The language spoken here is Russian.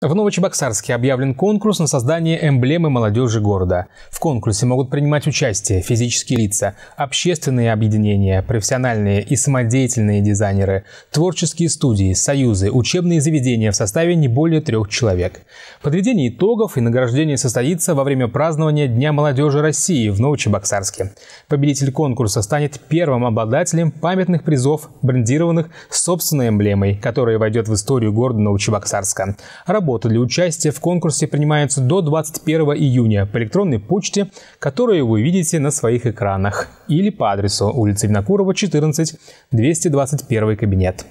В Новочебоксарске объявлен конкурс на создание эмблемы молодежи города. В конкурсе могут принимать участие физические лица, общественные объединения, профессиональные и самодеятельные дизайнеры, творческие студии, союзы, учебные заведения в составе не более трех человек. Подведение итогов и награждение состоится во время празднования Дня молодежи России в Новочебоксарске. Победитель конкурса станет первым обладателем памятных призов, брендированных собственной эмблемой, которая войдет в историю города Новочебоксарска работы для участия в конкурсе принимаются до 21 июня по электронной почте, которую вы видите на своих экранах, или по адресу улицы Винокурова, 14, 221 кабинет.